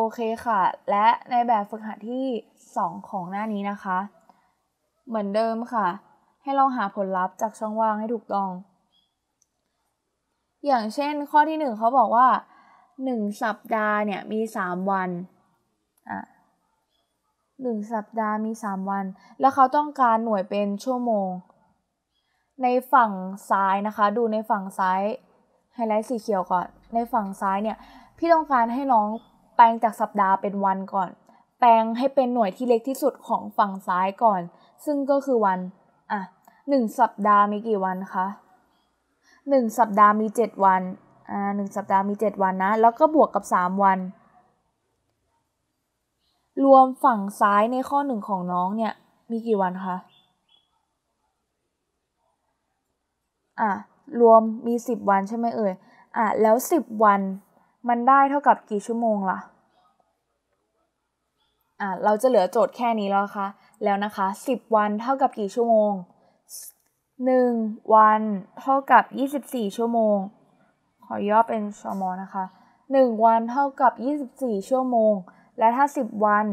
โอเคค่ะ และในแบบฝึกหัดที่ 2 ของหน้านี้นะคะ เหมือนเดิมค่ะ ให้เราหาผลลัพธ์จากช่องว่างให้ถูกต้อง อย่างเช่นข้อที่1เขาบอกว่า 1 สัปดาห์เนี่ยมี 3 วัน อ่ะหนึ่งสัปดาห์มี 3 วัน แล้วเขาต้องการหน่วยเป็นชั่วโมง ในฝั่งซ้ายนะคะ ดูในฝั่งซ้ายไฮไลท์สีเขียวก่อน ในฝั่งซ้ายเนี่ย พี่ต้องการให้น้องแปลงจากสัปดาห์เป็นวันก่อน แปลงให้เป็นหน่วยที่เล็กที่สุดของฝั่งซ้ายก่อน ซึ่งก็คือวัน อ่ะหนึ่งสัปดาห์มีกี่วันคะหนึ่งสัปดาห์มีเจ็ดวัน อ่าหนึ่งสัปดาห์มีเจ็ดวันนะ แล้วก็บวกกับสามวัน รวมฝั่งซ้ายในข้อหนึ่งของน้องเนี่ย มีกี่วันคะ อ่ะ รวมมีสิบวันใช่ไหมเอ่ย อ่ะ แล้วสิบวันมันได้เท่ากับกี่ชั่วโมงล่ะ อ่ะเราจะเหลือโจทย์แค่นี้แล้วคะ่ะ แล้วนะคะ10 วันเท่ากับกี่ชั่วโมง1วันเท่ากับ 24 ชั่วโมง ขอย่อเป็นชมนะคะ1วันเท่ากับ 24 ชั่วโมง และถ้า 10 วัน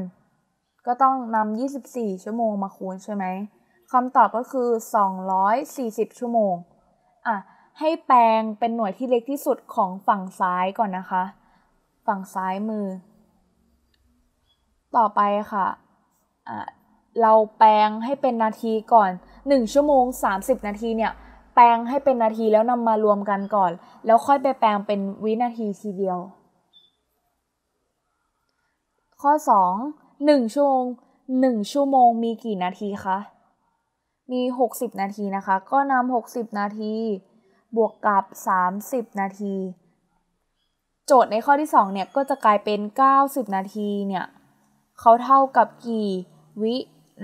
ก็ต้องนำ24 ชั่วโมงมาคูณใช่ไหมคำตอบก็คือ 240 ชั่วโมงให้แปลงเป็นหน่วยที่เล็กที่สุดของฝั่งซ้ายก่อนนะคะ ฝั่งซ้ายมือ ต่อไปค่ะะเราแปลงให้เป็นนาทีก่อน 1 ชั่วโมง 30 นาทีเนี่ยแปลงให้เป็นนาทีแล้วนำมารวมกันก่อน แล้วค่อยไปแปลงเป็นวินาทีทีเดียว ข้อ 2 1ชั่วโมง1 ชั่วโมงมีกี่นาทีคะมี 60 นาทีนะคะ ก็นำ60 นาทีบวกกับ 30 นาที โจทย์ในข้อที่2เนี่ยก็จะกลายเป็น 90 นาทีเนี่ยเขาเท่ากับกี่วิ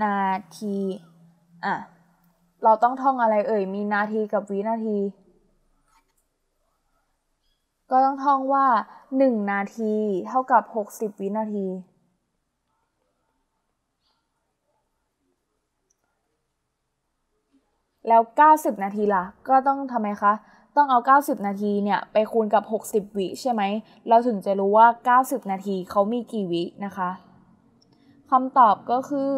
นาที อ่ะ เราต้องท่องอะไรเอ่ย มีนาทีกับวินาที ก็ต้องท่องว่า 1 นาทีเท่ากับ 60 วินาทีแล้ว 90 นาทีละ่ะ ก็ต้องทำไมคะ ต้องเอา 90 นาที เนี่ย ไปคูณกับ 60 วิใช่ไหม เราถึงจะรู้ว่า 90 นาทีเขามีกี่วินะคะ คำตอบก็คือ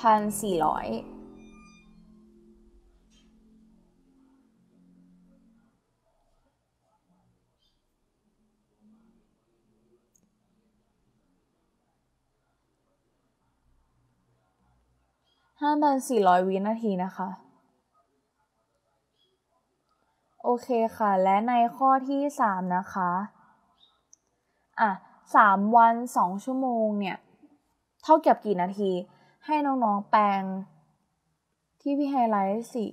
5,400 5,400วินาทีนะคะ โอเคค่ะ และในข้อที่ 3 นะคะ อ่ะ 3 วัน 2 ชั่วโมงเนี่ยเท่ากับกี่นาที ให้น้องๆแปลง ที่พี่ไฮไลท์สี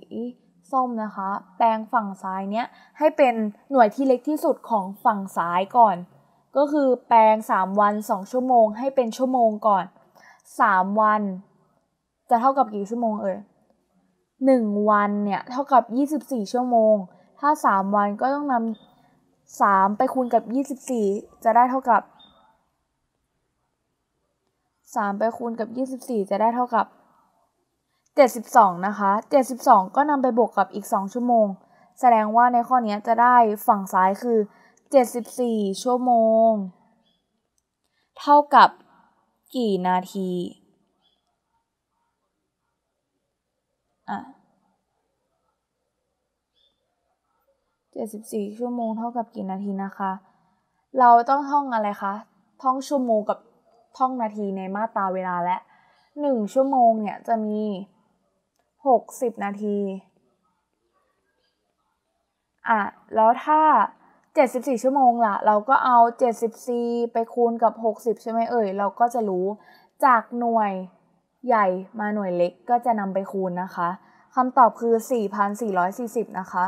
ส้มนะคะ แปลงฝั่งซ้ายเนี้ยให้เป็นหน่วยที่เล็กที่สุดของฝั่งซ้ายก่อน ก็คือแปลง3 วัน 2 ชั่วโมงให้เป็นชั่วโมงก่อน 3 วันจะเท่ากับกี่ชั่วโมงเอ่ยหนึ่งวันเนี่ยเท่ากับยี่สิบสี่ชั่วโมง ถ้าสามวันก็ต้องนำสามไปคูณกับยี่สิบสี่จะได้เท่ากับสามไปคูณกับยี่สิบสี่จะได้เท่ากับเจ็ดสิบองนะคะเจ็ดสิบองก็นำไปบวกกับอีกสองชั่วโมง แสดงว่าในข้อนี้จะได้ฝั่งซ้ายคือเจ็ดสิบี่ชั่วโมง เท่ากับ กี่นาที่ะ 74 ชั่วโมงเท่ากับกี่นาทีนะคะ เราต้องท่องอะไรคะ ท่องชั่วโมงกับท่องนาทีในมาตราเวลาและ 1 ชั่วโมงเนี่ย จะมี 60 นาที อ่ะ แล้วถ้า 74 ชั่วโมงล่ะ เราก็เอา 74ไปคูณกับ 60ใช่ไหมเอ่ย เราก็จะรู้จากหน่วยใหญ่มาหน่วยเล็กก็จะนำไปคูณนะคะคำตอบคือ 4,440 นะคะ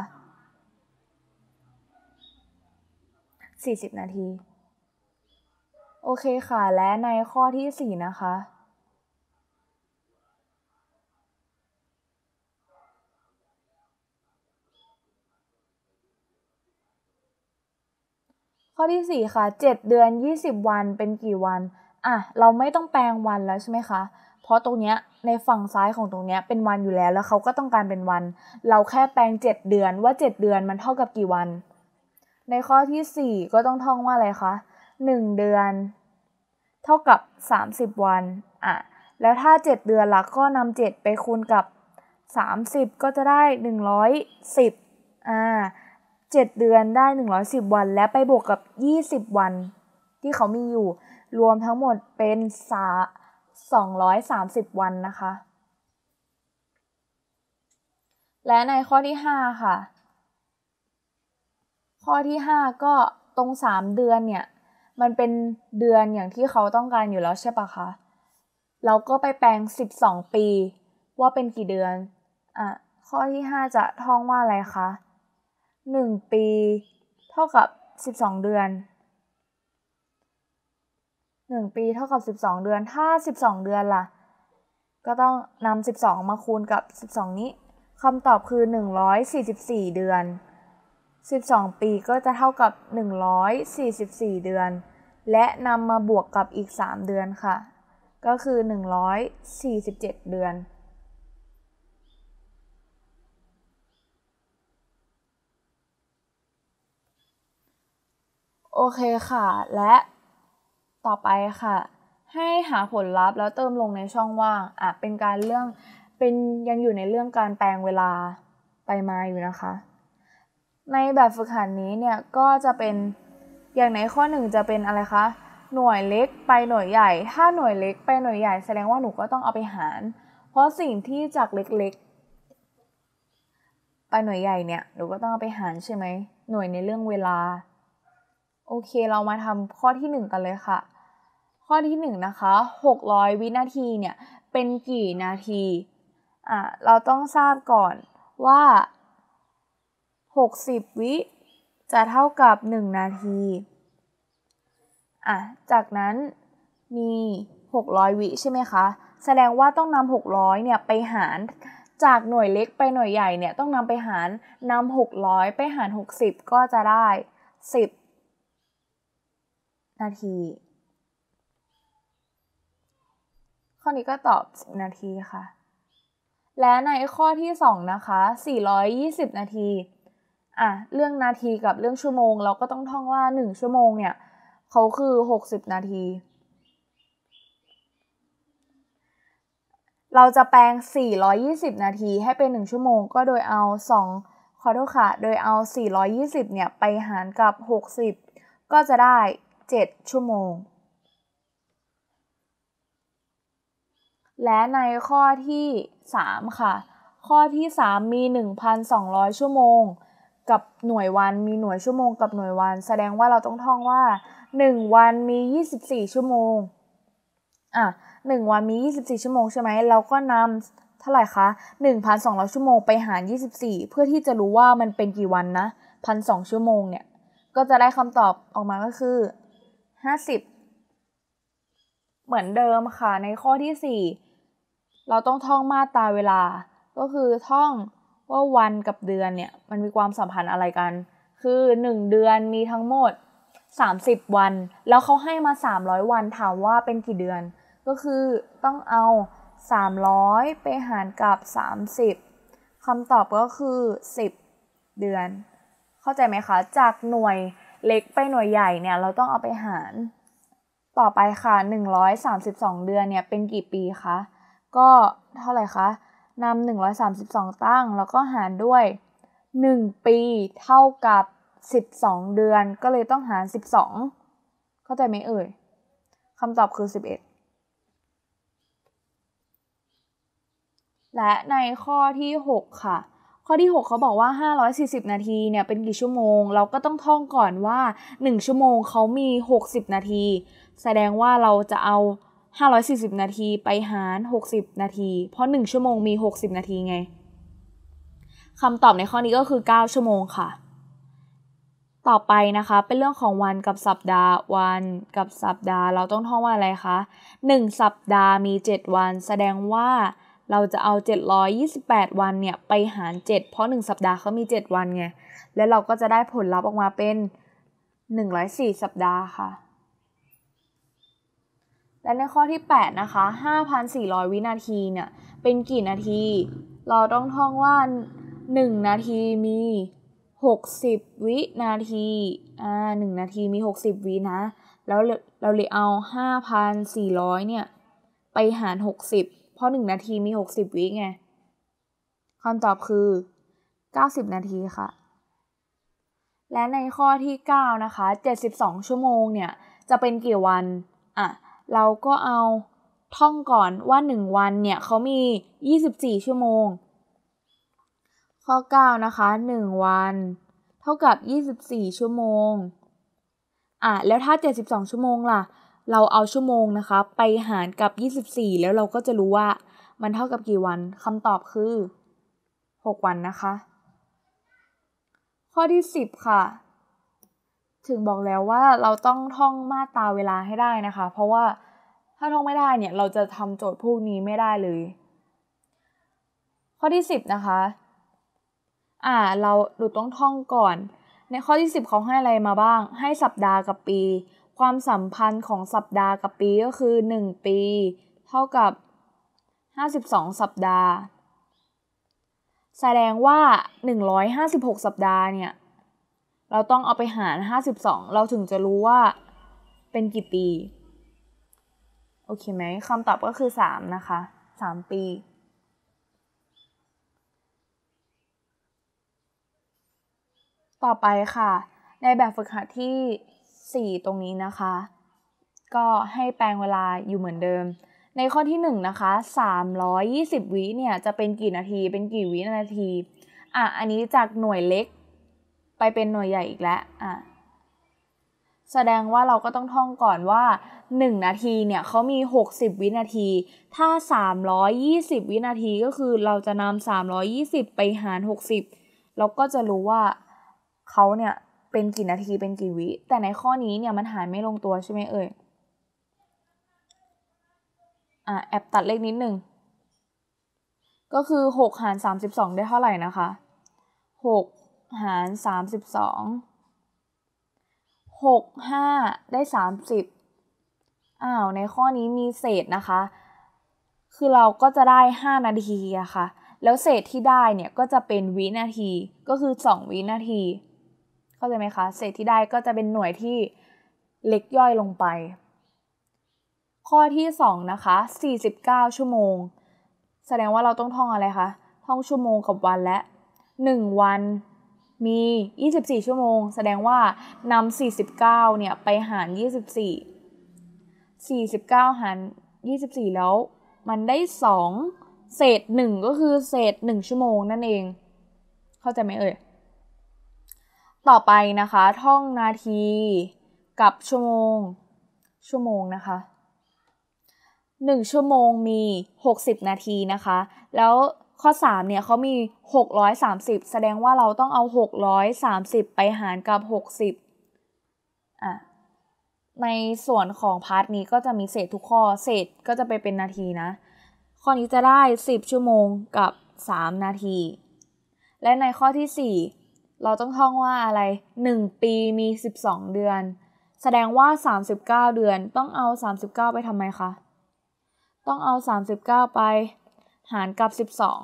40 นาที โอเคค่ะ และในข้อที่ 4 นะคะ ข้อที่ 4 ค่ะ 7 เดือน 20 วันเป็นกี่วัน อ่ะ เราไม่ต้องแปลงวันแล้วใช่ไหมคะเพราะตรงเนี้ยในฝั่งซ้ายของตรงเนี้ยเป็นวันอยู่แล้วแล้วเขาก็ต้องการเป็นวัน เราแค่แปลงเจ็ดเดือนว่าเจ็ดเดือนมันเท่ากับกี่วัน ในข้อที่สี่ก็ต้องท่องว่าอะไรคะหนึ่งเดือน เท่ากับสสามิบวันอ่ะแล้วถ้าเจ็ดเดือนละก็นำเจ็ดไปคูณกับสสามิบก็จะได้หนึ่งร้อยสิบอ่าดเดือนได้หนึ่งร้อยสิบวัน และไปบวกกับยี่สิบวัน ที่เขามีอยู่รวมทั้งหมดเป็นสา230 วันนะคะ และในข้อที่ 5 ค่ะ ข้อที่ 5 ก็ตรง 3 เดือนเนี่ย มันเป็นเดือนอย่างที่เขาต้องการอยู่แล้วใช่ปะคะ เราก็ไปแปลง 12 ปี ว่าเป็นกี่เดือน อ่ะข้อที่ 5 จะท่องว่าอะไรคะ 1 ปี เท่ากับ 12 เดือนหนึ่งปีเท่ากับสิบสองเดือน ถ้าสิบสองเดือนล่ะ ก็ต้องนำสิบสองมาคูณกับสิบสองนี้คำตอบคือหนึ่งร้อยสี่สิบสี่เดือนสิบสองปีก็จะเท่ากับหนึ่งร้อยสี่สิบสี่เดือน และนำมาบวกกับอีกสามเดือนค่ะ ก็คือหนึ่งร้อยสี่สิบเจ็ดเดือน โอเคค่ะและต่อไปค่ะ ให้หาผลลัพธ์แล้วเติมลงในช่องว่างอ่ะเป็นการเรื่องเป็นยังอยู่ในเรื่องการแปลงเวลาไปมาอยู่นะคะ ในแบบฝึกหัดนี้เนี่ยก็จะเป็นอย่างในข้อหนึ่งจะเป็นอะไรคะหน่วยเล็กไปหน่วยใหญ่ ถ้าหน่วยเล็กไปหน่วยใหญ่แสดงว่าหนูก็ต้องเอาไปหาร เพราะสิ่งที่จากเล็กๆ ไปหน่วยใหญ่เนี่ยหนูก็ต้องเอาไปหารใช่ไหมหน่วยในเรื่องเวลาโอเคเรามาทำข้อที่ 1 กันเลยค่ะข้อที่1นนะคะ 600 วินาทีเนี่ย เป็นกี่นาที อ่ะ เราต้องทราบก่อนว่า 60 วิ จะเท่ากับ 1 นาที อ่ะ จากนั้นมี 600 วิใช่ไหมคะ แสดงว่าต้องนำ600เนี่ยไปหารจากหน่วยเล็กไปหน่วยใหญ่เนี่ยต้องนำไปหาร นำ600 ไปหาร 60 ก็จะได้ 10 นาทีข้อนี้ก็ตอบ 10 นาทีค่ะ และในข้อที่ 2 นะคะ 420 นาที อ่ะ เรื่องนาทีกับเรื่องชั่วโมงเราก็ต้องท่องว่า 1 ชั่วโมงเนี่ยเขาคือ 60 นาที เราจะแปลง 420 นาทีให้เป็น 1 ชั่วโมง ก็โดยเอา2 ขอโทษค่ะ โดยเอา 420 เนี่ย ไปหารกับ 60 ก็จะได้ 7 ชั่วโมงและในข้อที่3ค่ะข้อที่ 3 มี 1,200 ชั่วโมง กับหน่วยวันมีหน่วยชั่วโมงกับหน่วยวัน แสดงว่าเราต้องท่องว่า 1 วันมี 24 ชั่วโมงอ่ะ1วันมี 24 ชั่วโมงใช่ไหมเราก็นำเท่าไหร่คะ1,200ชั่วโมงไปหาร24 เพื่อที่จะรู้ว่ามันเป็นกี่วันนะ1,200ชั่วโมงเนี่ยก็จะได้คำตอบออกมาก็คือ 50 เหมือนเดิมค่ะในข้อที่ 4เราต้องท่องมาตราเวลา ก็คือท่องว่าวันกับเดือนเนี่ยมันมีความสัมพันธ์อะไรกัน คือ 1 เดือนมีทั้งหมด 30 วัน แล้วเขาให้มา 300 วันถามว่าเป็นกี่เดือน ก็คือต้องเอา 300 ไปหารกับ 30 คำตอบก็คือ 10 เดือน เข้าใจไหมคะ จากหน่วยเล็กไปหน่วยใหญ่เนี่ย เราต้องเอาไปหาร ต่อไปค่ะ 132 เดือนเนี่ยเป็นกี่ปีคะก็เท่าไหร่คะนำ132 ตั้ง แล้วก็หารด้วย 1 ปีเท่ากับ 12 เดือนก็เลยต้องหาร 12 เข้าใจไหมเอ่ยคำตอบคือ 11 และในข้อที่ 6 ค่ะ ข้อที่ 6 เขาบอกว่า 540 นาทีเนี่ยเป็นกี่ชั่วโมง เราก็ต้องท่องก่อนว่า 1 ชั่วโมงเขามี 60 นาที แสดงว่าเราจะเอา540 นาทีไปหาร 60 นาทีเพราะ 1 ชั่วโมงมี 60 นาทีไงคำตอบในข้อนี้ก็คือ 9 ชั่วโมงค่ะ ต่อไปนะคะเป็นเรื่องของวันกับสัปดาห์วันกับสัปดาห์ เราต้องท่องว่าอะไรคะ1สัปดาห์มี 7 วัน แสดงว่าเราจะเอา 728 วันเนี่ยไปหาร 7 เพราะ 1 สัปดาห์เขามี 7 วันไงแล้วเราก็จะได้ผลลัพธ์ออกมาเป็น 104สัปดาห์ค่ะและในข้อที่ 8 นะคะ 5,400 วินาทีเนี่ยเป็นกี่นาที เราต้องท่องว่า 1 นาทีมี 60 วินาที อ่า1นาทีมี 60 วินะแล้วเราเลยเอา 5,400เนี่ยไปหาร 60 เพราะ 1 นาทีมี 60 วิไงคำตอบคือ 90 นาทีค่ะ และในข้อที่ 9 นะคะ 72 ชั่วโมงเนี่ยจะเป็นกี่วันเราก็เอาท่องก่อนว่า 1 วันเนี่ยเขามี24 ชั่วโมง ข้อ9นะคะ 1 วัน เท่ากับ 24 ชั่วโมง อ่ะแล้วถ้า 72 ชั่วโมงล่ะ เราเอาชั่วโมงนะคะ ไปหารกับ 24 แล้วเราก็จะรู้ว่า มันเท่ากับกี่วันคำตอบคือ 6 วันนะคะ ข้อที่ 10 ค่ะถึงบอกแล้วว่าเราต้องท่องมาตราเวลาให้ได้นะคะเพราะว่าถ้าท่องไม่ได้เนี่ยเราจะทำโจทย์พวกนี้ไม่ได้เลย ข้อที่ 10 นะคะอ่าเราดูต้องท่องก่อน ในข้อที่10เขาให้อะไรมาบ้างให้สัปดาห์กับปี ความสัมพันธ์ของสัปดาห์กับปีก็คือ 1 ปี เท่ากับ 52 สัปดาห์ แสดงว่า 156 สัปดาห์เนี่ยเราต้องเอาไปหาร 52 เราถึงจะรู้ว่าเป็นกี่ปี โอเคไหมคำตอบก็คือ 3 นะคะ 3 ปี ต่อไปค่ะ ในแบบฝึกหัดที่ 4 ตรงนี้นะคะ ก็ให้แปลงเวลาอยู่เหมือนเดิม ในข้อที่ 1 นะคะ 320 วิเนี่ย จะเป็นกี่นาที เป็นกี่วินาทีอ่ะอันนี้จากหน่วยเล็กไปเป็นหน่วยใหญ่อีกแล้วอ่ะแสดงว่าเราก็ต้องท่องก่อนว่า 1 นาทีเนี่ยเขามี 60 วินาที ถ้า 320 วินาทีก็คือเราจะนำ320 ไปหาร 60 เราก็จะรู้ว่าเขาเนี่ยเป็นกี่นาทีเป็นกี่วิ แต่ในข้อนี้เนี่ยมันหารไม่ลงตัวใช่ไหมเอ่ย อ่ะแอบตัดเลขนิดหนึ่งก็คือ 6 หาร 32 ได้เท่าไหร่นะคะ 6หารสามสิบสองหกห้าได้สามสิบอ้าวในข้อนี้มีเศษนะคะ คือเราก็จะได้ห้านาทีอะคะ่ะ แล้วเศษที่ได้เนี่ยก็จะเป็นวินาที ก็คือสองวินาที เข้าใจไหมคะ เศษที่ได้ก็จะเป็นหน่วยที่เล็กย่อยลงไป ข้อที่สองนะคะส9ี่ิบเก้าชั่วโมง แสดงว่าเราต้องท่องอะไรคะ ท่องชั่วโมงกับวันและหนึ่งวันมี 24 ชั่วโมง แสดงว่านำ49 เนี่ย ไปหาร 24 49 หาร 24 แล้ว มันได้ 2 เศษ 1 ก็คือ เศษ 1 ชั่วโมง นั่นเอง เข้าใจไหมเอ่ย ต่อไปนะคะ ท่องนาที กับชั่วโมง ชั่วโมงนะคะ 1 ชั่วโมงมี 60 นาทีนะคะ แล้วข้อ3เนี่ยเขามี 630 แสดงว่าเราต้องเอา 630 ไปหารกับ 60อ่ะในส่วนของพาร์ทนี้ก็จะมีเศษทุกข้อเศษก็จะไปเป็นนาทีนะ ข้อนี้จะได้ 10 ชั่วโมงกับ 3 นาที และในข้อที่ 4 เราต้องท่องว่าอะไร 1 ปีมี 12 เดือน แสดงว่า 39 เดือนต้องเอา 39 ไปทำไมคะ ต้องเอา 39 ไปหารกับ 12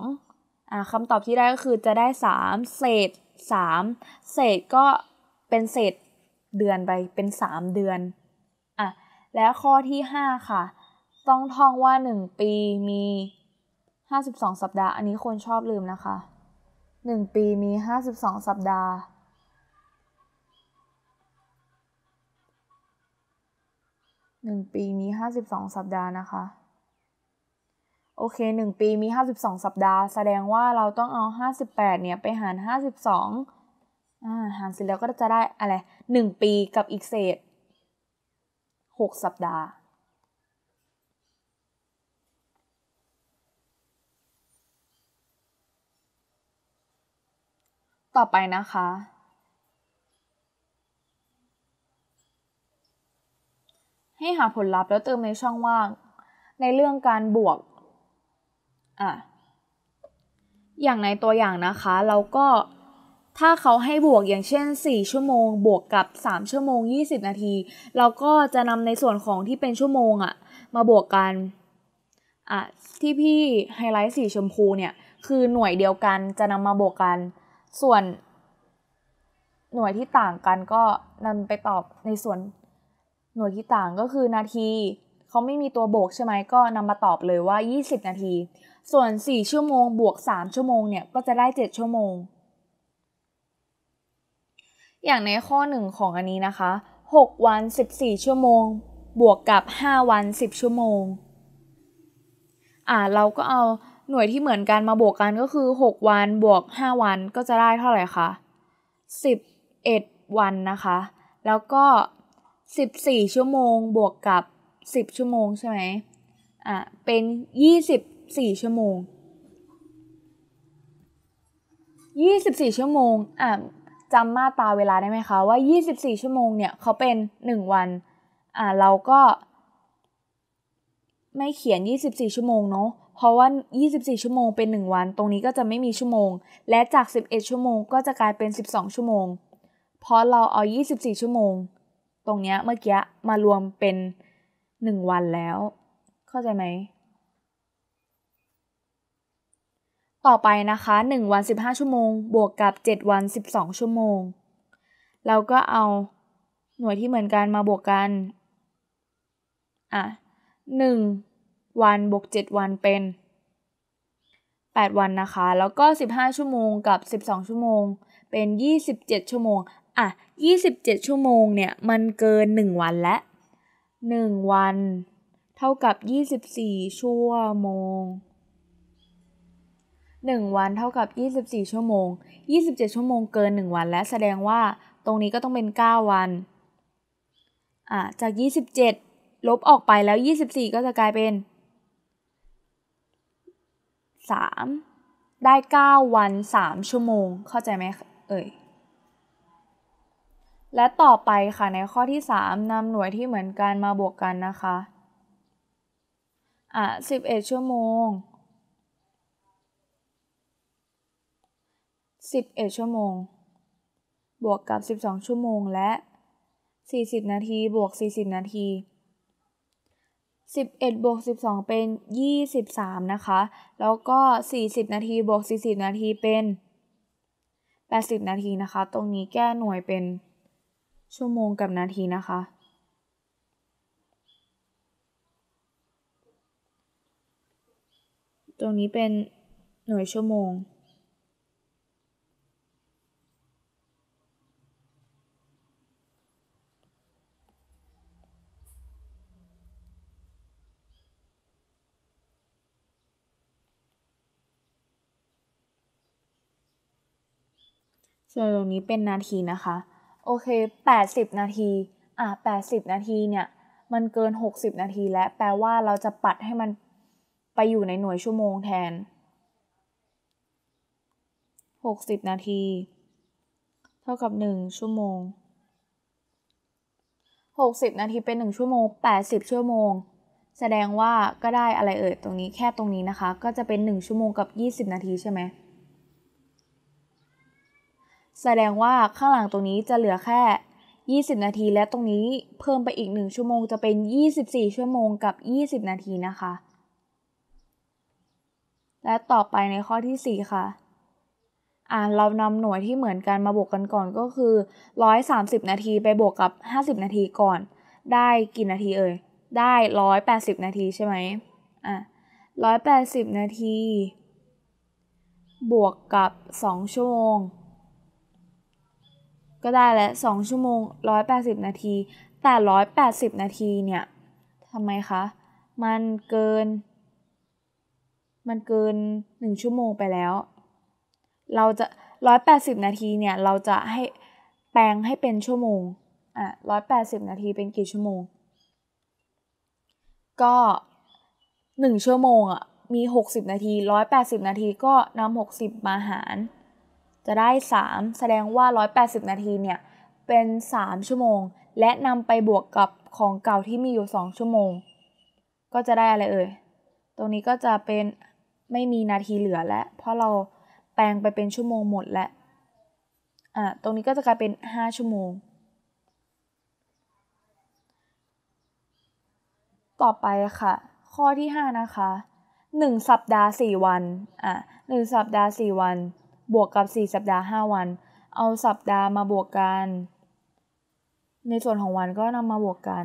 อ่าคำตอบที่ได้ก็คือจะได้ 3 เศษ 3 เศษก็เป็นเศษเดือนไปเป็น 3 เดือนอ่ะแล้วข้อที่ 5 ค่ะ ต้องท่องว่า 1 ปีมี 52 สัปดาห์ อันนี้คนชอบลืมนะคะ 1 ปีมี 52 สัปดาห์หนึ่งปีมีห้าสิบสองสัปดาห์นะคะโอเค1ปี มี 52 สัปดาห์ แสดงว่าเราต้องเอา 58เนี่ยไปหาร 52อาหารเสร็จแล้วก็จะได้อะไร1ปีกับอีกเศษ 6 สัปดาห์ ต่อไปนะคะ ให้หาผลลัพธ์แล้วเติมในช่องว่างในเรื่องการบวกอะอย่างในตัวอย่างนะคะ เราก็ถ้าเขาให้บวกอย่างเช่น 4ชั่วโมง บวกกับ 3 ชั่วโมง 20 นาที เราก็จะนำในส่วนของที่เป็นชั่วโมงอะมาบวกกันอะที่พี่ไฮไลท์สีชมพูเนี่ยคือหน่วยเดียวกันจะนำมาบวกกันส่วนหน่วยที่ต่างกันก็นำไปตอบในส่วนหน่วยที่ต่างก็คือนาทีเขาไม่มีตัวบวกใช่ไหมก็นำมาตอบเลยว่า 20 นาที ส่วน4ชั่วโมงบวก3ชั่วโมง เนี่ย ก็จะได้7ชั่วโมง อย่างในข้อ1ของอันนี้นะคะ 6 วัน 14 ชั่วโมงบวกกับ 5 วัน 10 ชั่วโมง อ่าเราก็เอาหน่วยที่เหมือนกันมาบวกกันก็คือ 6 วันบวก5วันก็จะได้เท่าไหร่คะ11 วันนะคะ แล้วก็ 14 ชั่วโมงบวกกับ10 ชั่วโมงใช่ไหมอ่ะ เป็น 24 ชั่วโมง 24 ชั่วโมง อ่ะจำมาตราเวลาได้ไหมคะ ว่า 24 ชั่วโมงเนี่ยเขาเป็น 1 วัน อ่ะเราก็ไม่เขียน 24 ชั่วโมงเนาะ เพราะว่า 24 ชั่วโมงเป็น 1 วัน ตรงนี้ก็จะไม่มีชั่วโมง และจาก 11 ชั่วโมงก็จะกลายเป็น 12 ชั่วโมง เพราะเราเอา 24 ชั่วโมง ตรงเนี้ยเมื่อกี้มารวมเป็นหนึ่งวันแล้วเข้าใจไหมต่อไปนะคะหนึ่งวันสิบห้าชั่วโมงบวกกับเจ็ดวันสิบสองชั่วโมง เราก็เอาหน่วยที่เหมือนกันมาบวกกันอ่ะหนึ่งวันบวกเจ็ดวันเป็นแปดวันนะคะแล้วก็สิบห้าชั่วโมงกับส2ิบองชั่วโมงเป็นยี่สิบเจ็ดชั่วโมงอ่ะยี่สิบเจ็ดชั่วโมงเนี่ยมันเกินหนึ่งวันแล้ว1 วัน เท่ากับ 24 ชั่วโมง 1 วันเท่ากับ 24 ชั่วโมง 27 ชั่วโมงเกิน 1 วันและแสดงว่าตรงนี้ก็ต้องเป็น 9 วันอ่ะจาก 27 ลบออกไปแล้ว 24 ก็จะกลายเป็น 3 ได้ 9 วัน 3 ชั่วโมงเข้าใจไหมเอ่ยและต่อไปค่ะในข้อที่ 3นำหน่วยที่เหมือนกันมาบวกกันนะคะ อ่ะ11 ชั่วโมง 11 ชั่วโมง บวกกับ 12 ชั่วโมงและ 40 นาทีบวก40 นาที 11 บวก 12 เป็น 23 นะคะ แล้วก็ 40 นาทีบวก40 นาทีเป็น 80 นาทีนะคะ ตรงนี้แก้หน่วยเป็นชั่วโมงกับนาทีนะคะ ตรงนี้เป็นหน่วยชั่วโมง ส่วนตรงนี้เป็นนาทีนะคะโอเค80 นาที อ่ะ80 นาทีเนี่ย มันเกิน 60 นาทีแล้วแปลว่าเราจะปัดให้มันไปอยู่ในหน่วยชั่วโมงแทน 60 นาที เท่ากับ 1 ชั่วโมง 60 นาทีเป็น1ชั่วโมง 80 ชั่วโมง แสดงว่าก็ได้อะไรเอ่ยตรงนี้แค่ตรงนี้นะคะ ก็จะเป็น1ชั่วโมงกับ20 นาทีใช่ไหมแสดงว่าข้างหลังตรงนี้จะเหลือแค่ 20 นาที และตรงนี้เพิ่มไปอีก 1 ชั่วโมงจะเป็น 24 ชั่วโมงกับ 20 นาทีนะคะ และต่อไปในข้อที่ 4 ค่ะ่ะเรานำหน่วยที่เหมือนกันมาบวกกันก่อนก็คือ 130 นาทีไปบวกกับ 50 นาทีก่อน ได้กี่นาทีเอ่ย ได้ 180 นาทีใช่ไหมอ่ะ180 นาที บวกกับ 2 ชั่วโมงก็ได้และ2ชั่วโมง180 นาที แต่ 180 นาทีเนี่ยทำไมคะ มันเกิน มันเกิน 1 ชั่วโมงไปแล้ว เราจะ 180 นาทีเนี่ย เราจะให้แปลงให้เป็นชั่วโมง อ่ะ180 นาทีเป็นกี่ชั่วโมง ก็ 1 ชั่วโมงอ่ะ มี 60 นาที 180 นาทีก็นำ60 มาหารจะได้ 3 แสดงว่า 180 นาทีเนี่ยเป็น 3 ชั่วโมง และนำไปบวกกับของเก่าที่มีอยู่ 2 ชั่วโมง ก็จะได้อะไรเอ่ยตรงนี้ก็จะเป็นไม่มีนาทีเหลือแล้วเพราะเราแปลงไปเป็นชั่วโมงหมดแล้วอ่ะตรงนี้ก็จะกลายเป็น 5 ชั่วโมง ต่อไป ค่ะ ข้อที่ 5 นะคะ 1 สัปดาห์ 4 วันอ่ะ1สัปดาห์ 4 วันบวกกับ 4 สัปดาห์ 5 วัน เอาสัปดาห์มาบวกกัน ในส่วนของวันก็นำมาบวกกัน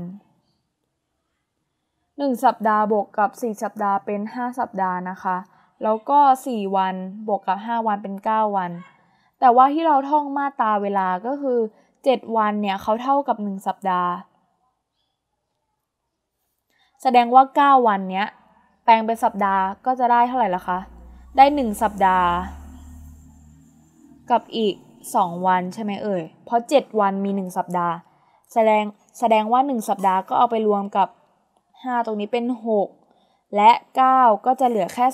1 สัปดาห์บวกกับ 4 สัปดาห์เป็น 5 สัปดาห์นะคะ แล้วก็ 4 วันบวกกับ 5 วันเป็น 9 วัน แต่ว่าที่เราท่องมาตราเวลา ก็คือ 7 วันเนี่ยเขาเท่ากับ 1 สัปดาห์ แสดงว่า 9 วันเนี้ยแปลงเป็นสัปดาห์ก็จะได้เท่าไหร่ละคะ ได้ 1 สัปดาห์กับอีก 2 วัน ใช่ไหมเอ่ย เพราะ 7 วันมี 1 สัปดาห์ แสดงแสดงว่า 1 สัปดาห์ก็ เอาไปรวมกับ 5 ตรงนี้เป็น 6 และ 9 ก็จะเหลือแค่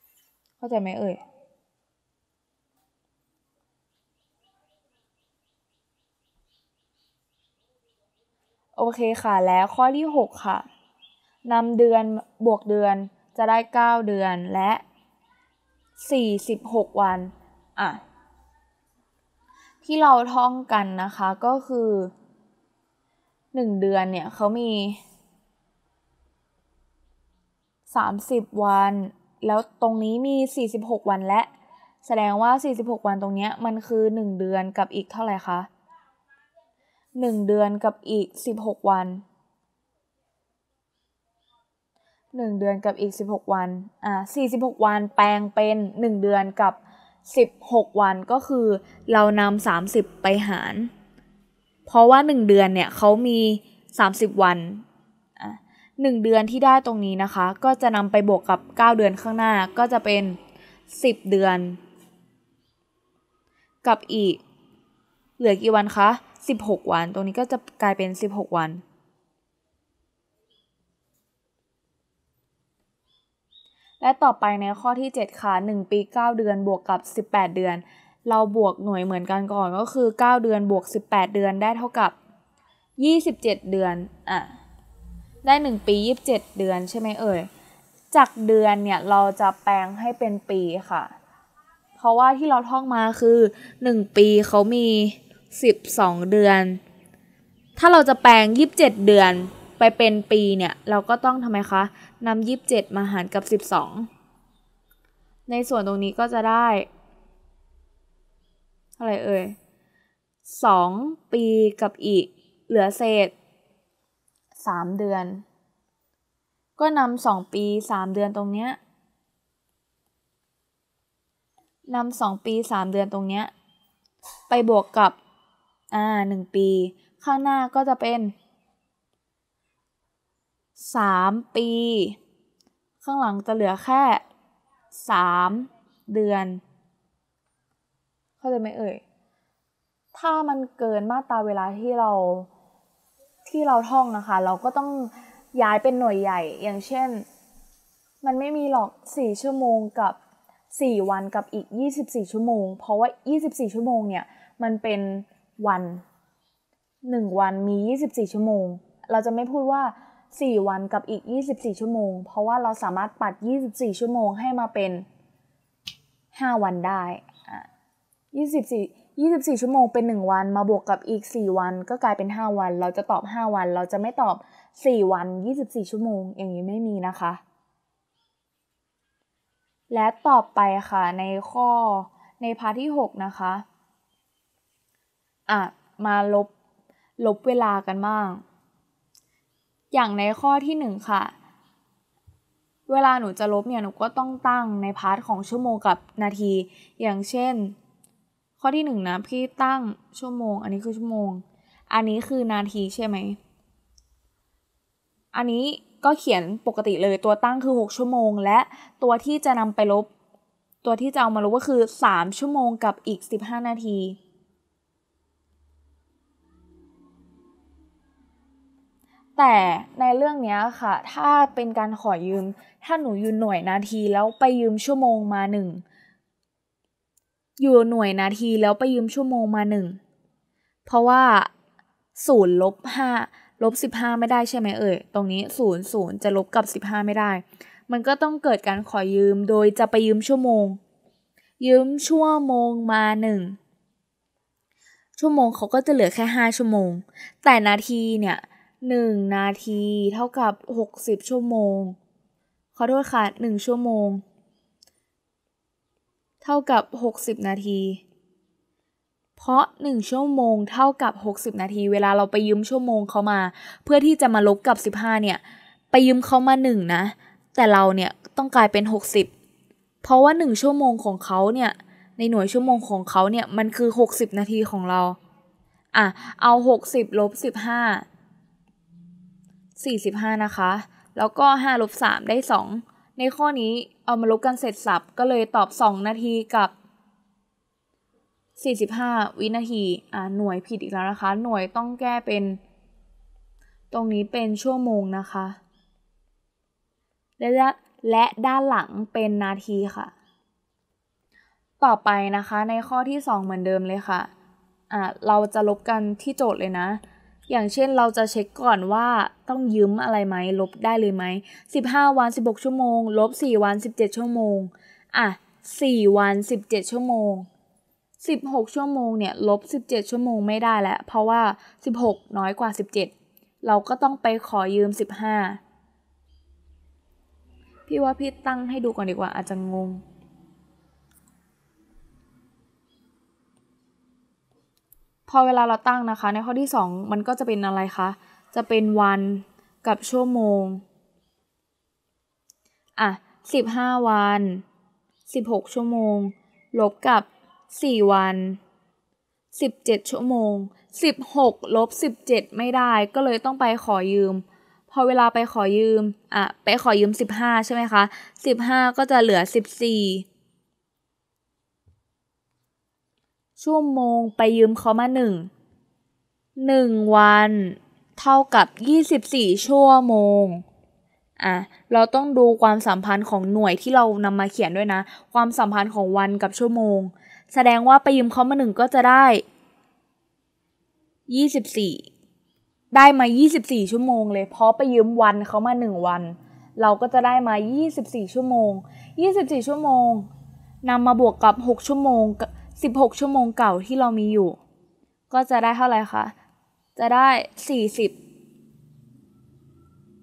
2 เข้าใจไหมเอ่ย โอเคค่ะ แล้วข้อที่ 6 ค่ะนำเดือนบวกเดือนจะได้ 9 เดือนและ 46 วันอ่ะที่เราท่องกันนะคะ ก็คือหนึ่งเดือนเนี่ยเขามีสามสิบวัน แล้วตรงนี้มีสี่สิบหกวันและแสดงว่าสี่สิบหกวันตรงเนี้ยมันคือหนึ่งเดือนกับอีกเท่าไหร่คะหนึ่งเดือนกับอีกสิบหกวันหนึ่งเดือนกับอีกสิบหกวัน อ่าสี่สิบหกวันแปลงเป็นหนึ่งเดือนกับ16 วันก็คือเรานำา30 ไปหาร เพราะว่า 1 เดือนเนี่ยเขามี 30 วันหนึ่งเดือนที่ได้ตรงนี้นะคะ ก็จะนำไปบวกกับ 9 เดือนข้างหน้าก็จะเป็น 10 เดือน กับอีกเหลือกี่วันคะ 16 วันตรงนี้ก็จะกลายเป็น 16 วันและต่อไปในข้อที่7ค่ะ1ปี 9 เดือนบวกกับ 18 เดือน เราบวกหน่วยเหมือนกันก่อนก็คือ 9 เดือนบวก 18 เดือนได้เท่ากับ 27 เดือนอ่ะได้ 1 ปี 27 เดือนใช่ไหมเอ่ยจากเดือนเนี่ยเราจะแปลงให้เป็นปีค่ะ เพราะว่าที่เราท่องมาคือ 1 ปีเขามี 12 เดือน ถ้าเราจะแปลง 27 เดือนไปเป็นปีเนี่ย เราก็ต้องทำไมคะนำยีิบเจ็ดมาหารกับสิบสองในส่วนตรงนี้ก็จะได้อะไรเอ่ยสองปีกับอีกเหลือเศษสามเดือน ก็นำสองปีสามเดือนตรงเนี้ยนำสองปีสามเดือนตรงเนี้ยไปบวกกับ อ่าหนึ่งปี ข้างหน้าก็จะเป็นสามปี ข้างหลังจะเหลือแค่สามเดือน เข้าใจไหมเอ่ย ถ้ามันเกินมาตราเวลาที่เราที่เราท่องนะคะ เราก็ต้องย้ายเป็นหน่วยใหญ่อย่างเช่น มันไม่มีหรอก 4 ชั่วโมงกับ 4 วันกับอีก 24 ชั่วโมง เพราะว่า 24 ชั่วโมงเนี่ยมันเป็นวัน1 วันมี 24 ชั่วโมง เราจะไม่พูดว่า4 วันกับอีก 24 ชั่วโมง เพราะว่าเราสามารถปัด 24 ชั่วโมงให้มาเป็น 5 วันได้24 24 ชั่วโมงเป็น 1 วันมาบวกกับอีก4 วัน ก็กลายเป็น 5 วัน เราจะตอบ 5 วันเราจะไม่ตอบ 4 วัน 24 ชั่วโมงอย่างนี้ไม่มีนะคะ และต่อไปค่ะ ในข้อในพาร์ทที่ 6 นะคะอ่ะมาลบลบเวลากันบ้างอย่างในข้อที่1ค่ะ เวลาหนูจะลบเนี่ยหนูก็ต้องตั้งในพาร์ทของชั่วโมงกับนาที อย่างเช่นข้อที่1นนะพี่ตั้งชั่วโมง อันนี้คือชั่วโมง อันนี้คือนาทีใช่ไหมอันนี้ก็เขียนปกติเลยตัวตั้งคือ 6 ชั่วโมงและตัวที่จะนำไปลบ ตัวที่จะเอามาลบก็คือ 3 ชั่วโมงกับอีก 15 นาทีแต่ ในเรื่องนี้ค่ะ ถ้าเป็นการขอยืม ถ้าหนูยืมหน่วยนาที แล้วไปยืมชั่วโมงมาหนึ่งอยู่หน่วยนาทีแล้วไปยืมชั่วโมงมาหนึ่ง เพราะว่าศูนย์ลบห้าลบสิบห้าไม่ได้ใช่ไหมเอ่ย ตรงนี้ศูนย์ศูนย์จะลบกับสิบห้าไม่ได้ มันก็ต้องเกิดการขอยืม โดยจะไปยืมชั่วโมง ยืมชั่วโมงมาหนึ่งชั่วโมงเขาก็จะเหลือแค่ห้าชั่วโมง แต่นาทีเนี่ย1 นาทีเท่ากับ 60 ชั่วโมงขอโทษค่ะ1ชั่วโมง เท่ากับ 60 นาที เพราะ 1 ชั่วโมงเท่ากับ 60 นาทีเวลาเราไปยืมชั่วโมงเขามา เพื่อที่จะมาลบกับ 15เนี่ยไปยืมเขามา 1นะแต่เราเนี่ยต้องกลายเป็น 60 เพราะว่า1ชั่วโมงของเขาเนี่ยในหน่วยชั่วโมงของเขาเนี่ยมันคือ 60 นาทีของเราอ่ะเอา 60ลบ15 45 นะคะ แล้วก็5ลบ 3 ได้ 2 ในข้อนี้เอามาลบกันเสร็จสับก็เลยตอบ 2 นาทีกับ 45 วินาที อ่าหน่วยผิดอีกแล้วนะคะ หน่วยต้องแก้เป็นตรงนี้เป็นชั่วโมงนะคะ และและด้านหลังเป็นนาทีค่ะ ต่อไปนะคะในข้อที่ 2 เหมือนเดิมเลยค่ะ อ่าเราจะลบกันที่โจทย์เลยนะอย่างเช่นเราจะเช็คก่อนว่าต้องยืมอะไรไหมลบได้เลยไหม15วัน16 ชั่วโมงลบ4วัน17ชั่วโมงอ่ะ4วัน17ชั่วโมง16ชั่วโมงเนี่ยลบ17ชั่วโมงไม่ได้แล้วเพราะว่า 16 น้อยกว่า 17 เราก็ต้องไปขอยืม 15พี่ว่าพี่ตั้งให้ดูก่อนดีกว่าอาจจะงงพอเวลาเราตั้งนะคะ ในข้อที่2มันก็จะเป็นอะไรคะ จะเป็นวันกับชั่วโมง อ่ะ15 วัน 16 ชั่วโมง ลบกับ 4 วัน 17 ชั่วโมง 16 ลบ 17 ไม่ได้ก็เลยต้องไปขอยืม พอเวลาไปขอยืม อ่ะไปขอยืม15ใช่ไหมคะ15 ก็จะเหลือ 14ชั่วโมงไปยืมเขามาหนึ่งหนึ่งวันเท่ากับยี่สิบี่ชั่วโมงอ่ะเราต้องดูความสัมพันธ์ของหน่วยที่เรานำมาเขียนด้วยนะ ความสัมพันธ์ของวันกับชั่วโมง แสดงว่าไปยืมเขามาหนึ่งก็จะได้ยี่สิบี่ได้มา 24 ชั่วโมง เลย เพราะไปยืมวันเขามา 1 วัน เราก็จะได้มา 24 ชั่วโมง 24 ชั่วโมงนำมาบวกกับ 6 ชั่วโมง16 ชั่วโมงเก่าที่เรามีอยู่ ก็จะได้เท่าไหร่คะ จะได้ 40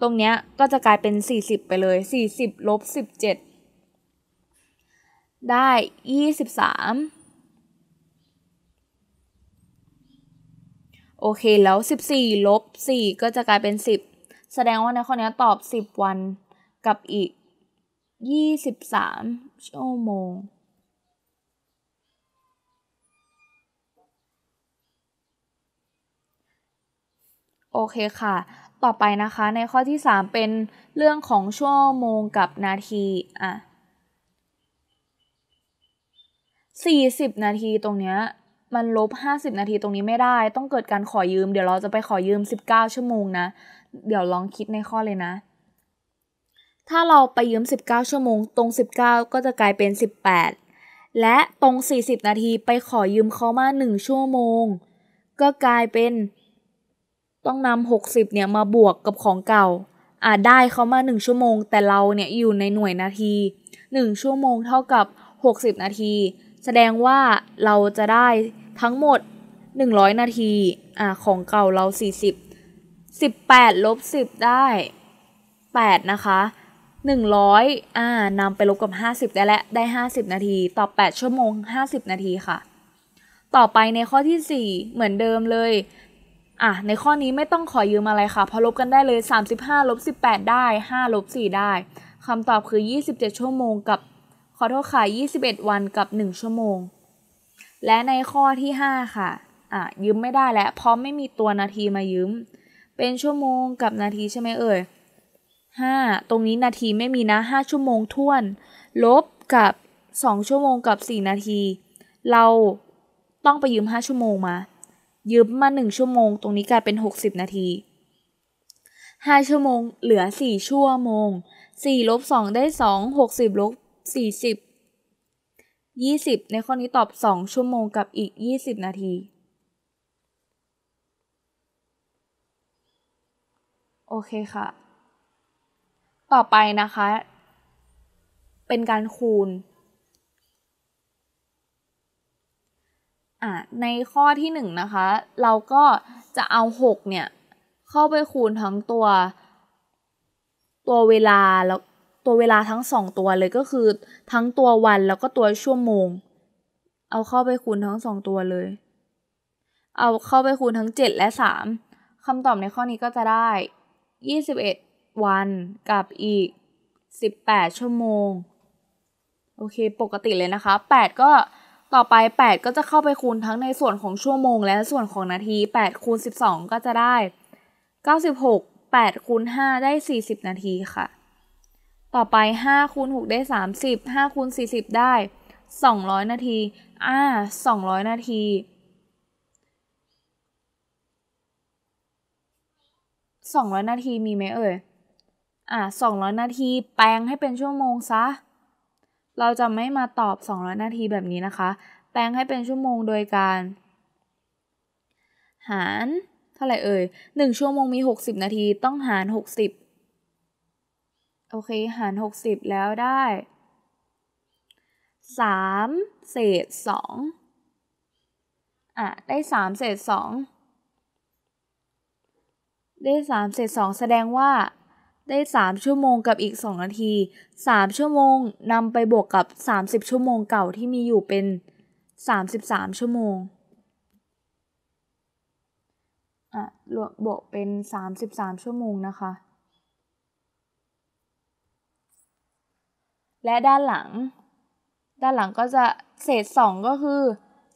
ตรงเนี้ยก็จะกลายเป็น 40 ไปเลย 40ลบ17 ได้ 23 โอเคแล้ว 14ลบ4ก็จะกลายเป็น 10 แสดงว่าในข้อนี้ตอบ 10 วันกับอีก 23ชั่วโมงโอเคค่ะ ต่อไปนะคะ ในข้อที่ 3 เป็นเรื่องของชั่วโมงกับนาที อ่ะ40 นาทีตรงเนี้ยมันลบ 50 นาทีตรงนี้ไม่ได้ต้องเกิดการขอยืม เดี๋ยวเราจะไปขอยืม 19 ชั่วโมงนะเดี๋ยวลองคิดในข้อเลยนะ ถ้าเราไปยืม19 ชั่วโมง ตรง 19 ก็จะกลายเป็น 18 และตรง 40 นาทีไปขอยืมเขามา 1 ชั่วโมง ก็กลายเป็นต้องนำหกสิบเนี่ย มาบวกกับของเก่าอาจได้เขามา 1 ชั่วโมง แต่เราเนี่ยอยู่ในหน่วยนาที 1 ชั่วโมงเท่ากับ 60 นาที แสดงว่าเราจะได้ทั้งหมด 100 นาทีอ่าของเก่าเรา 40 18 ลบ 10 ได้ 8 นะคะ 100อ่านำไปลบกับ 50 ได้แล้วได้ 50 นาที ต่อ 8 ชั่วโมง 50 นาทีค่ะ ต่อไปในข้อที่ 4 เหมือนเดิมเลยอ่ะในข้อนี้ไม่ต้องขอยืมอะไรค่ะเพราะลบกันได้เลย 35ลบ18 ได้5ลบ4ได้คำตอบคือ 27 ชั่วโมงกับ ขอโทษค่ะ21 วันกับ 1 ชั่วโมง และในข้อที่ 5 ค่ะอ่ะยืมไม่ได้แล้วเพราะไม่มีตัวนาทีมายืม เป็นชั่วโมงกับนาทีใช่ไหมเอ่ย5ตรงนี้นาทีไม่มีนะ5ชั่วโมงท่วน ลบกับ 2 ชั่วโมงกับ 4 นาที เราต้องไปยืม5ชั่วโมงมายืมมาหนึ่งชั่วโมง ตรงนี้กลายเป็น 60 นาที5ชั่วโมงเหลือ 4 ชั่วโมง4ลบ2ได้ 2 60ลบ40 20 ในข้อนี้ตอบ 2 ชั่วโมงกับอีก 20 นาที โอเคค่ะ ต่อไปนะคะ เป็นการคูณ่ะในข้อที่1นนะคะเราก็จะเอา6เนี่ยเข้าไปคูณทั้งตัว ตัวเวลาแล้วตัวเวลาทั้ง 2 ตัวเลยก็คือทั้งตัววันแล้วก็ตัวชั่วโมง เอาเข้าไปคูณทั้ง2ตัวเลย เอาเข้าไปคูณทั้ง 7 และ 3 คำตอบในข้อนี้ก็จะได้ 21 วัน กับอีก 18 ชั่วโมงโอเคปกติเลยนะคะ8ก็ต่อไป 8 ก็จะเข้าไปคูณทั้งในส่วนของชั่วโมง และส่วนของนาที 8คูณ12 ก็จะได้ 96 8คูณ5ได้ 40 นาทีค่ะ ต่อไป5คูณ6ได้30 5คูณ40 ได้ 200 นาทีอ่า200 นาทีสองร้อยนาทีมีไหมเอ่ย อ่า้อยนาทีแปลงให้เป็นชั่วโมงซะเราจะไม่มาตอบ 200 นาทีแบบนี้นะคะ แปลงให้เป็นชั่วโมงโดยการ หาร เท่าไหร่เอ่ย 1 ชั่วโมงมี 60 นาที ต้องหาร 60 โอเค หาร 60 แล้วได้ 3เศษ2อ่ะ ได้ 3เศษ2ได้ 3เศษ2แสดงว่าได้ 3 ชั่วโมงกับอีก 2 นาที 3 ชั่วโมงนำไปบวกกับ 30 ชั่วโมงเก่าที่มีอยู่เป็น 33 ชั่วโมง อ่ะ รวมบวกเป็น 33 ชั่วโมงนะคะ และด้านหลัง ด้านหลังก็จะเศษ2ก็คือ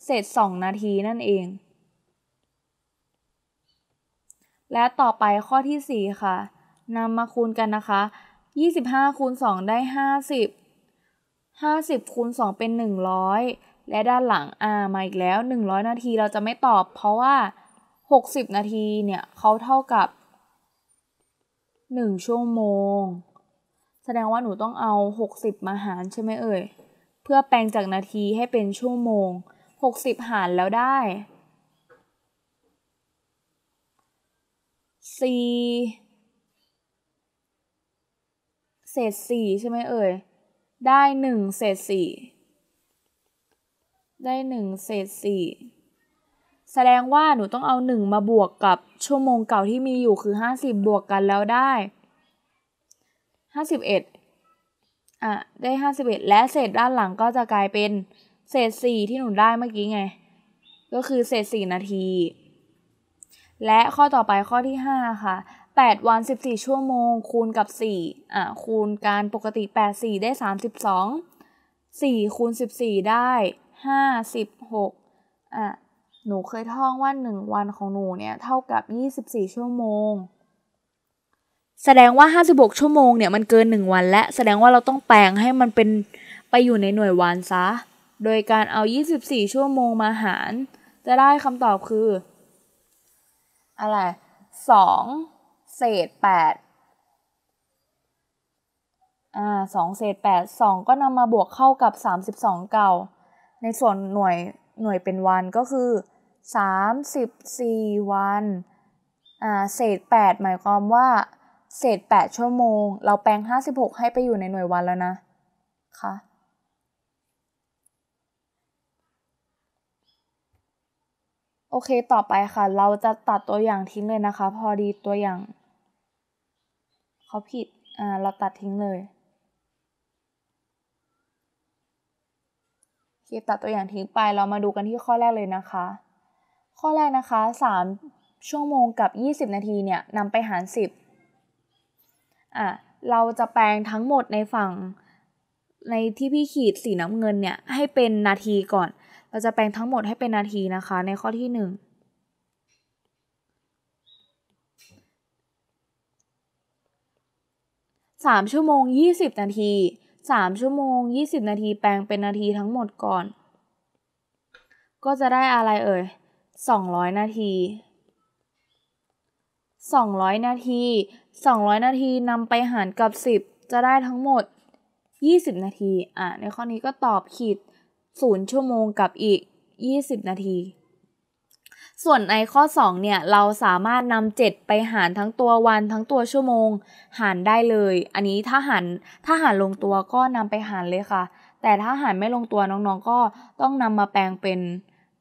เศษ 2 นาทีนั่นเอง และต่อไปข้อที่ 4 ค่ะนำมาคูณกันนะคะ 25 คูณ 2 ได้ 50 50 คูณ 2 เป็น 100 และด้านหลังอามาอีกแล้ว 100 นาทีเราจะไม่ตอบ เพราะว่า 60 นาทีเนี่ยเขาเท่ากับ 1ชั่วโมง แสดงว่าหนูต้องเอา 60 มาหารใช่ไหมเอ่ย เพื่อแปลงจากนาทีให้เป็นชั่วโมง 60 หารแล้วได้ 4เศษสี่ใช่ไหมเอ่ย ได้หนึ่งเศษสี่ได้หนึ่งเศษสี่แสดงว่าหนูต้องเอาหนึ่งมาบวกกับชั่วโมงเก่าที่มีอยู่คือห้าสิบบวกกันแล้วได้ห้าสิบเอ็ดอ่ะได้ห้าสิบเอ็ดและเศษด้านหลังก็จะกลายเป็นเศษสี่ที่หนูได้เมื่อกี้ไง ก็คือเศษสี่นาที และข้อต่อไปข้อที่ห้าค่ะ8 วัน 14 ชั่วโมงคูณกับ4อ่าคูณการปกติ 8 4 ได้ 32 4คูณ14 ได้ 56อ่าหนูเคยท่องว่า 1 วันของหนูเนี่ย เท่ากับ 24 ชั่วโมง แสดงว่า 56 ชั่วโมงเนี่ยมันเกิน 1 วันและแสดงว่าเราต้องแปลงให้มันเป็นไปอยู่ในหน่วยวันซะ โดยการเอา 24 ชั่วโมงมาหาร จะได้คำตอบคืออะไร2เศษแปดอ่าสองเศษแปดสองก็นำมาบวกเข้ากับสามสิบสองเก่า ในส่วนหน่วยหน่วยเป็นวันก็คือสามสิบสี่วัน อ่าเศษแปดหมายความว่า เศษแปดชั่วโมง เราแปลงห้าสิบหกให้ไปอยู่ในหน่วยวันแล้วนะ ค่ะ โอเคต่อไปค่ะ เราจะตัดตัวอย่างทิ้งเลยนะคะ พอดีตัวอย่างเขาผิดอ่าเราตัดทิ้งเลยคตัดตัวอย่างทิ้งไปเรามาดูกันที่ข้อแรกเลยนะคะ ข้อแรกนะคะ 3ชั่วโมงกับ 20 นาทีเนี่ยนำไปหาร 10อ่ะเราจะแปลงทั้งหมดในฝั่งในที่พี่ขีดสีน้ำเงินเนี่ยให้เป็นนาทีก่อน เราจะแปลงทั้งหมดให้เป็นนาทีนะคะในข้อที่ 1 3 ชั่วโมง 20 นาที 3 ชั่วโมง 20 นาทีแปลงเป็นนาทีทั้งหมดก่อน ก็จะได้อะไรเอ่ย 200 นาที 200 นาที 200 นาทีนำไปหารกับ 10 จะได้ทั้งหมด 20 นาที อ่ะในข้อนี้ก็ตอบขีด0ชั่วโมงกับอีก 20 นาทีส่วนในข้อ 2เนี่ยเราสามารถนำ7ไปหารทั้งตัววันทั้งตัวชั่วโมงหารได้เลย อันนี้ถ้าหารถ้าหารลงตัวก็นำไปหารเลยค่ะ แต่ถ้าหารไม่ลงตัวน้องๆก็ต้องนำมาแปลงเป็น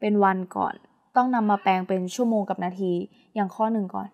เป็นวันก่อน ต้องนำมาแปลงเป็นชั่วโมงกับนาทีอย่างข้อ1ก่อน